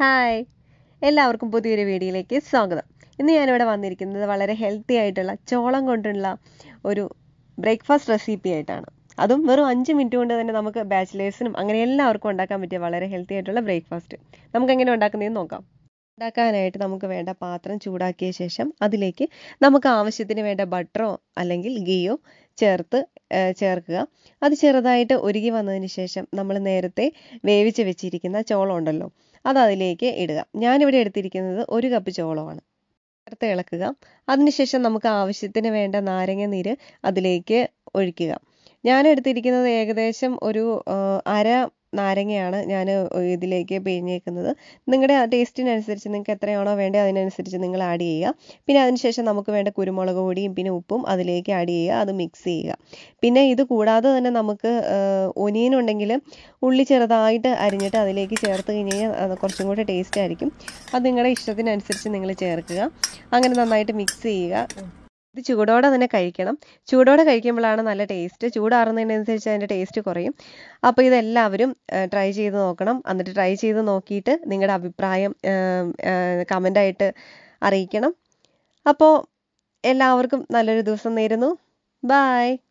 hi എല്ലാവർക്കും പുതിയൊരു വീഡിയോയിലേക്ക് സ്വാഗതം ഇന്ന് ഞാനിവിടെ വന്നിരിക്കുന്നത് വളരെ ഹെൽത്തി ആയിട്ടുള്ള ചോളം കൊണ്ടുള്ള ഒരു ബ്രേക്ക്ഫാസ്റ്റ് റെസിപ്പി ആയിട്ടാണ് അതും വെറും അഞ്ച് മിനിറ്റ് കൊണ്ട് തന്നെ നമുക്ക് ബാച്ചിലേഴ്സിനും അങ്ങനെ എല്ലാവർക്കും ഉണ്ടാക്കാൻ പറ്റിയ വളരെ ഹെൽത്തി ആയിട്ടുള്ള ബ്രേക്ക്ഫാസ്റ്റ് നമുക്ക് എങ്ങനെ ഉണ്ടാക്കുന്നതെന്ന് നോക്കാം ഉണ്ടാക്കാനായിട്ട് നമുക്ക് വേണ്ട പാത്രം ചൂടാക്കിയ ശേഷം അതിലേക്ക് നമുക്ക് ആവശ്യത്തിന് വേണ്ട ബട്ടറോ അല്ലെങ്കിൽ ഗീയോ ചേർത്ത് ചേർക്കുക അത് ചെറുതായിട്ട് ഒരുകി വന്നതിന് ശേഷം നമ്മൾ നേരത്തെ വേവിച്ച് വെച്ചിരിക്കുന്ന ചോളം ഉണ്ടല്ലോ അത് അതിലേക്ക് ഇടുക ഞാനിവിടെ എടുത്തിരിക്കുന്നത് ഒരു കപ്പ് ചോളമാണ് ചേർത്ത് ഇളക്കുക അതിനുശേഷം നമുക്ക് ആവശ്യത്തിന് വേണ്ട നാരങ്ങ നീര് അതിലേക്ക് ഒഴിക്കുക ഞാൻ എടുത്തിരിക്കുന്നത് ഏകദേശം ഒരു അര നാരങ്ങയാണ് ഞാൻ ഇതിലേക്ക് പിഴിഞ്ഞേക്കുന്നത് നിങ്ങളുടെ ആ ടേസ്റ്റിനനുസരിച്ച് നിങ്ങൾക്ക് എത്രയാണോ വേണ്ടത് അതിനനുസരിച്ച് നിങ്ങൾ ആഡ് ചെയ്യുക പിന്നെ അതിനുശേഷം നമുക്ക് വേണ്ട കുരുമുളക് പൊടിയും പിന്നെ ഉപ്പും അതിലേക്ക് ആഡ് ചെയ്യുക അത് മിക്സ് ചെയ്യുക പിന്നെ ഇത് കൂടാതെ തന്നെ നമുക്ക് ഒനിയൻ ഉണ്ടെങ്കിൽ ഉള്ളി ചെറുതായിട്ട് അരിഞ്ഞിട്ട് അതിലേക്ക് ചേർത്ത് കഴിഞ്ഞ് കഴിഞ്ഞാൽ കുറച്ചും കൂടെ ടേസ്റ്റ് ആയിരിക്കും അത് നിങ്ങളുടെ ഇഷ്ടത്തിനനുസരിച്ച് നിങ്ങൾ ചേർക്കുക അങ്ങനെ നന്നായിട്ട് മിക്സ് ചെയ്യുക ഇത് ചൂടോടെ തന്നെ കഴിക്കണം ചൂടോടെ കഴിക്കുമ്പോഴാണ് നല്ല ടേസ്റ്റ് ചൂടാറുന്നതിനനുസരിച്ച് അതിൻ്റെ ടേസ്റ്റ് കുറയും അപ്പോൾ ഇതെല്ലാവരും ട്രൈ ചെയ്ത് നോക്കണം എന്നിട്ട് ട്രൈ ചെയ്ത് നോക്കിയിട്ട് നിങ്ങളുടെ അഭിപ്രായം കമൻ്റായിട്ട് അറിയിക്കണം അപ്പോൾ എല്ലാവർക്കും നല്ലൊരു ദിവസം നേരുന്നു ബായ്